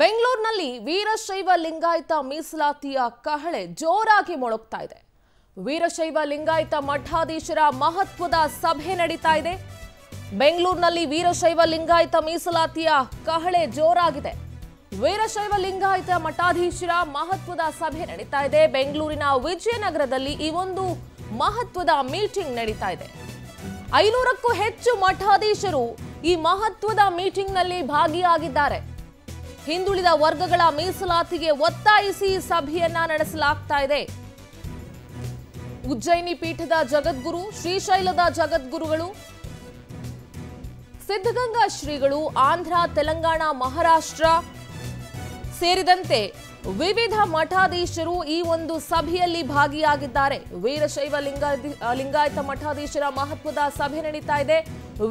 ಬೆಂಗಳೂರಿನಲ್ಲಿ ವೀರಶೈವ ಲಿಂಗಾಯತ ಮೀಸಲಾತಿಯ ಕಹಳೆ ಜೋರಾಗಿ ಮೊಳಗ್ತಾ ಇದೆ ವೀರಶೈವ ಲಿಂಗಾಯತ ಮಠಾಧೀಶರ ಮಹತ್ವದ ಸಭೆ ನಡೀತಾ ಇದೆ ಬೆಂಗಳೂರಿನಲ್ಲಿ ವೀರಶೈವ ಲಿಂಗಾಯತ ಮೀಸಲಾತಿಯ ಕಹಳೆ ಜೋರಾಗಿದೆ ವೀರಶೈವ ಲಿಂಗಾಯತ ಮಠಾಧೀಶರ ಮಹತ್ವದ ಸಭೆ ನಡೀತಾ ಇದೆ ಬೆಂಗಳೂರಿನ ವಿಜಯನಗರದಲ್ಲಿ ಈ ಒಂದು ಮಹತ್ವದ ಮೀಟಿಂಗ್ ನಡೀತಾ ಇದೆ ಐನೂರಕ್ಕೂ ಹೆಚ್ಚು ಮಠಾಧೀಶರು ಈ ಮಹತ್ವದ ಮೀಟಿಂಗ್ನಲ್ಲಿ ಭಾಗಿಯಾಗಿದ್ದಾರೆ ಹಿಂದುಳಿದ ವರ್ಗಗಳ ಮೀಸಲಾತಿಗೆ ಒತ್ತಾಯಿಸಿ ಸಭೆಯನ್ನ ನಡೆಸಲಾಗ್ತಾ ಇದೆ ಉಜ್ಜಯಿನಿ ಪೀಠದ ಜಗದ್ಗುರು ಶ್ರೀಶೈಲದ ಜಗದ್ಗುರುಗಳು ಸಿದ್ಧಗಂಗಾ ಶ್ರೀಗಳು ಆಂಧ್ರ ತೆಲಂಗಾಣ ಮಹಾರಾಷ್ಟ್ರ ಸೇರಿದಂತೆ ವಿವಿಧ ಮಠಾಧೀಶರು ಈ ಒಂದು ಸಭೆಯಲ್ಲಿ ಭಾಗಿಯಾಗಿದ್ದಾರೆ ವೀರಶೈವ ಲಿಂಗಾಯತ ಮಠಾಧೀಶರ ಮಹತ್ವದ ಸಭೆ ನಡೀತಾ ಇದೆ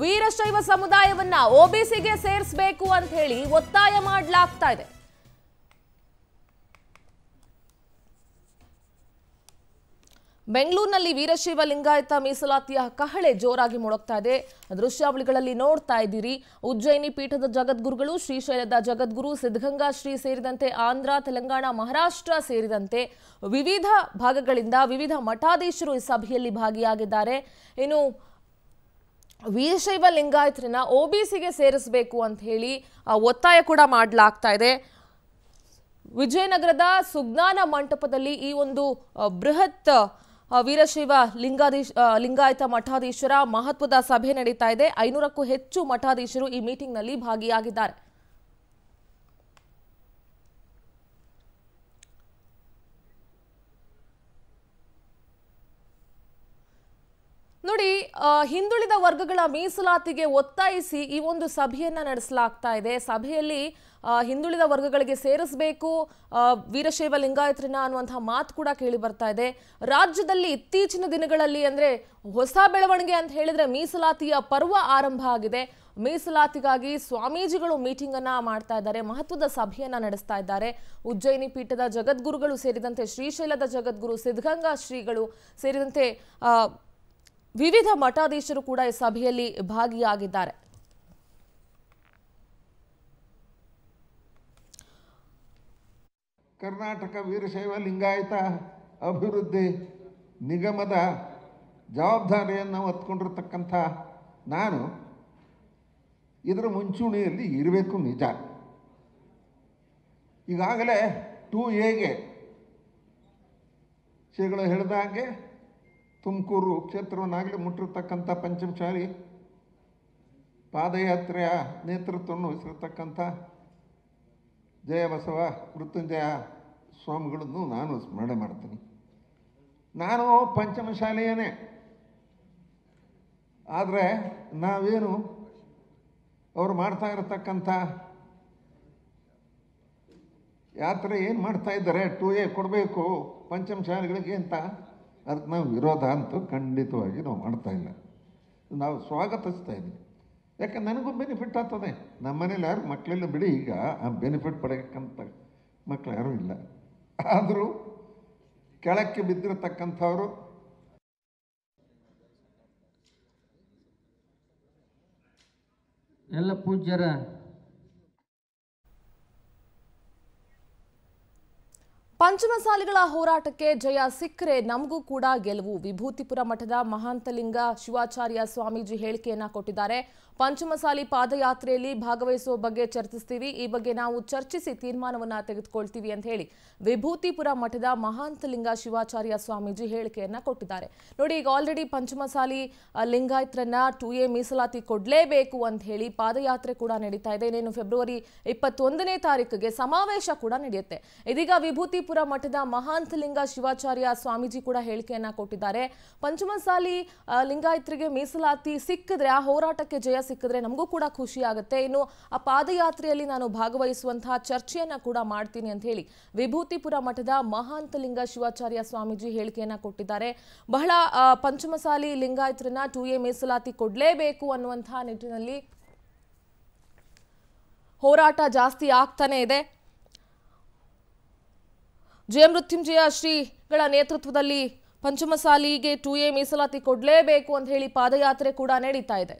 ವೀರಶೈವ ಸಮುದಾಯವನ್ನ ಒಬಿಸಿಗೆ ಸೇರಿಸಬೇಕು ಅಂತ ಹೇಳಿ ಒತ್ತಾಯ ಮಾಡಲಾಗ್ತಾ ಇದೆ ಬೆಂಗಳೂರಿನಲ್ಲಿ ವೀರಶೈವ ಲಿಂಗಾಯತ ಮೀಸಲಾತಿಯ ಕಹಳೆ ಜೋರಾಗಿ ಮೊಳಗ್ತಾ ಇದೆ ದೃಶ್ಯಾವಳಿಗಳಲ್ಲಿ ನೋಡ್ತಾ ಇದ್ದೀರಿ ಉಜ್ಜಯಿನಿ ಪೀಠದ ಜಗದ್ಗುರುಗಳು ಶ್ರೀಶೈಲದ ಜಗದ್ಗುರು ಸಿದ್ಧಗಂಗಾ ಶ್ರೀ ಸೇರಿದಂತೆ ಆಂಧ್ರ ತೆಲಂಗಾಣ ಮಹಾರಾಷ್ಟ್ರ ಸೇರಿದಂತೆ ವಿವಿಧ ಭಾಗಗಳಿಂದ ವಿವಿಧ ಮಠಾಧೀಶರು ಈ ಸಭೆಯಲ್ಲಿ ಭಾಗಿಯಾಗಿದ್ದಾರೆ ಇನ್ನು ವೀರಶೈವ ಲಿಂಗಾಯತರನ್ನ ಒಬಿಸಿಗೆ ಸೇರಿಸಬೇಕು ಅಂತ ಹೇಳಿ ಒತ್ತಾಯ ಕೂಡ ಮಾಡಲಾಗ್ತಾ ಇದೆ ವಿಜಯನಗರದ ಸುಜ್ಞಾನ ಮಂಟಪದಲ್ಲಿ ಈ ಒಂದು ಬೃಹತ್ ವೀರಶೈವ ಲಿಂಗಾಧೀಶ್ ಲಿಂಗಾಯತ ಮಠಾಧೀಶರ ಮಹತ್ವದ ಸಭೆ ನಡೀತಾ ಇದೆ ಐನೂರಕ್ಕೂ ಹೆಚ್ಚು ಮಠಾಧೀಶರು ಈ ಮೀಟಿಂಗ್ನಲ್ಲಿ ಭಾಗಿಯಾಗಿದ್ದಾರೆ ನೋಡಿ ಹಿಂದುಳಿದ ವರ್ಗಗಳ ಮೀಸಲಾತಿಗೆ ಒತ್ತಾಯಿಸಿ ಈ ಒಂದು ಸಭೆಯನ್ನ ನಡೆಸಲಾಗ್ತಾ ಇದೆ ಸಭೆಯಲ್ಲಿ ಹಿಂದುಳಿದ ವರ್ಗಗಳಿಗೆ ಸೇರಿಸಬೇಕು ವೀರಶೈವ ಲಿಂಗಾಯತ್ರಿನ ಅನ್ನುವಂತಹ ಮಾತು ಕೂಡ ಕೇಳಿ ಬರ್ತಾ ಇದೆ ರಾಜ್ಯದಲ್ಲಿ ಇತ್ತೀಚಿನ ದಿನಗಳಲ್ಲಿ ಅಂದರೆ ಹೊಸ ಬೆಳವಣಿಗೆ ಅಂತ ಹೇಳಿದ್ರೆ ಮೀಸಲಾತಿಯ ಪರ್ವ ಆರಂಭ ಆಗಿದೆ ಮೀಸಲಾತಿಗಾಗಿ ಸ್ವಾಮೀಜಿಗಳು ಮೀಟಿಂಗ್ ಅನ್ನ ಮಾಡ್ತಾ ಇದ್ದಾರೆ ಮಹತ್ವದ ಸಭೆಯನ್ನ ನಡೆಸ್ತಾ ಇದ್ದಾರೆ ಉಜ್ಜಯಿನಿ ಪೀಠದ ಜಗದ್ಗುರುಗಳು ಸೇರಿದಂತೆ ಶ್ರೀಶೈಲದ ಜಗದ್ಗುರು ಸಿದ್ಧಗಂಗಾ ಶ್ರೀಗಳು ಸೇರಿದಂತೆ ವಿವಿಧ ಮಠಾಧೀಶರು ಕೂಡ ಈ ಸಭೆಯಲ್ಲಿ ಭಾಗಿಯಾಗಿದ್ದಾರೆ ಕರ್ನಾಟಕ ವೀರಶೈವ ಲಿಂಗಾಯತ ಅಭಿವೃದ್ಧಿ ನಿಗಮದ ಜವಾಬ್ದಾರಿಯನ್ನು ಹೊತ್ಕೊಂಡಿರ್ತಕ್ಕಂಥ ನಾನು ಇದರ ಮುಂಚೂಣಿಯಲ್ಲಿ ಇರಬೇಕು ನಿಜ ಈಗಾಗಲೇ ಟೂ ಎಗೆ ಶ್ರೀಗಳು ಹೇಳಿದ ಹಾಗೆ ತುಮಕೂರು ಕ್ಷೇತ್ರವನ್ನಾಗಲಿ ಮುಟ್ಟಿರ್ತಕ್ಕಂಥ ಪಂಚಮಶಾಲಿ ಪಾದಯಾತ್ರೆಯ ನೇತೃತ್ವವನ್ನು ವಹಿಸಿರ್ತಕ್ಕಂಥ ಜಯಬಸವ ಮೃತ್ಯುಂಜಯ ಸ್ವಾಮಿಗಳನ್ನು ನಾನು ಸ್ಮರಣೆ ಮಾಡ್ತೀನಿ ನಾನು ಪಂಚಮಶಾಲೆಯೇ ಆದರೆ ನಾವೇನು ಅವರು ಮಾಡ್ತಾ ಇರತಕ್ಕಂಥ ಯಾತ್ರೆ ಏನು ಮಾಡ್ತಾ ಇದ್ದಾರೆ ಟೂ ಎ ಕೊಡಬೇಕು ಪಂಚಮಶಾಲೆಗಳಿಗೆ ಅಂತ ಅದಕ್ಕೆ ನಾವು ವಿರೋಧ ಅಂತೂ ಖಂಡಿತವಾಗಿ ನಾವು ಮಾಡ್ತಾ ಇಲ್ಲ ನಾವು ಸ್ವಾಗತಿಸ್ತಾ ಇದ್ದೀವಿ ಯಾಕೆ ನನಗೂ ಬೆನಿಫಿಟ್ ಆಗ್ತದೆ ನಮ್ಮ ಮನೇಲಿ ಯಾರು ಮಕ್ಕಳೆಲ್ಲ ಬಿಡಿ ಈಗ ಆ ಬೆನಿಫಿಟ್ ಪಡೆಯಕ್ಕಂಥ ಮಕ್ಕಳು ಯಾರೂ ಇಲ್ಲ ಆದರೂ ಕೆಳಕ್ಕೆ ಬಿದ್ದಿರತಕ್ಕಂಥವರು ಎಲ್ಲ ಪೂಜ್ಯರ ಪಂಚಮಸಾಲಿಗಳ ಹೋರಾಟಕ್ಕೆ ಜಯ ಸಿಕ್ಕರೆ ನಮಗೂ ಕೂಡ ಗೆಲುವು ವಿಭೂತಿಪುರ ಮಠದ ಮಹಾಂತಲಿಂಗ ಶಿವಾಚಾರ್ಯ ಸ್ವಾಮೀಜಿ ಹೇಳಿಕೆಯನ್ನ ಕೊಟ್ಟಿದ್ದಾರೆ ಪಂಚಮಸಾಲಿ ಪಾದಯಾತ್ರೆಯಲ್ಲಿ ಭಾಗವಹಿಸುವ ಬಗ್ಗೆ ಚರ್ಚಿಸ್ತೀವಿ ಈ ಬಗ್ಗೆ ನಾವು ಚರ್ಚಿಸಿ ತೀರ್ಮಾನವನ್ನ ತೆಗೆದುಕೊಳ್ತೀವಿ ಅಂತ ಹೇಳಿ ವಿಭೂತಿಪುರ ಮಠದ ಮಹಾಂತಲಿಂಗ ಶಿವಾಚಾರ್ಯ ಸ್ವಾಮೀಜಿ ಹೇಳಿಕೆಯನ್ನ ಕೊಟ್ಟಿದ್ದಾರೆ ನೋಡಿ ಈಗ ಆಲ್ರೆಡಿ ಪಂಚಮಸಾಲಿ ಲಿಂಗಾಯತ್ರನ್ನ ಟು ಎ ಮೀಸಲಾತಿ ಕೊಡಲೇಬೇಕು ಅಂತ ಹೇಳಿ ಪಾದಯಾತ್ರೆ ಕೂಡ ನಡೀತಾ ಇದೆ ಇನ್ನೇನು ಫೆಬ್ರವರಿ ಇಪ್ಪತ್ತೊಂದನೇ ತಾರೀಕಿಗೆ ಸಮಾವೇಶ ಕೂಡ ನಡೆಯುತ್ತೆ ಇದೀಗ ವಿಭೂತಿ ಪುರ ಮಠದ ಮಹಾಂತಲಿಂಗ ಶಿವಾಚಾರ್ಯ ಸ್ವಾಮೀಜಿ ಕೂಡ ಹೇಳಿಕೆಯನ್ನ ಕೊಟ್ಟಿದ್ದಾರೆ ಪಂಚಮಸಾಲಿ ಲಿಂಗಾಯತ್ರಿಗೆ ಮೀಸಲಾತಿ ಸಿಕ್ಕಿದ್ರೆ ಆ ಹೋರಾಟಕ್ಕೆ ಜಯ ಸಿಕ್ಕಿದ್ರೆ ನಮಗೂ ಕೂಡ ಖುಷಿ ಆಗುತ್ತೆ ಇನ್ನು ಆ ಪಾದಯಾತ್ರೆಯಲ್ಲಿ ನಾನು ಭಾಗವಹಿಸುವಂತಹ ಚರ್ಚೆಯನ್ನ ಕೂಡ ಮಾಡ್ತೀನಿ ಅಂತ ಹೇಳಿ ವಿಭೂತಿಪುರ ಮಠದ ಮಹಾಂತಲಿಂಗ ಶಿವಾಚಾರ್ಯ ಸ್ವಾಮೀಜಿ ಹೇಳಿಕೆಯನ್ನ ಕೊಟ್ಟಿದ್ದಾರೆ ಬಹಳ ಪಂಚಮಸಾಲಿ ಲಿಂಗಾಯತರನ್ನ ಟು ಎ ಮೀಸಲಾತಿ ಕೊಡಲೇಬೇಕು ಅನ್ನುವಂತಹ ನಿಟ್ಟಿನಲ್ಲಿ ಹೋರಾಟ ಜಾಸ್ತಿ ಆಗ್ತಾನೆ ಇದೆ ಜಯಮೃತ್ಯುಂಜಯ ಶ್ರೀಗಳ ನೇತೃತ್ವದಲ್ಲಿ ಪಂಚಮಸಾಲಿಗೆ ಟೂ ಎ ಮೀಸಲಾತಿ ಕೊಡಲೇಬೇಕು ಅಂತ ಹೇಳಿ ಪಾದಯಾತ್ರೆ ಕೂಡ ನಡೀತಾ ಇದೆ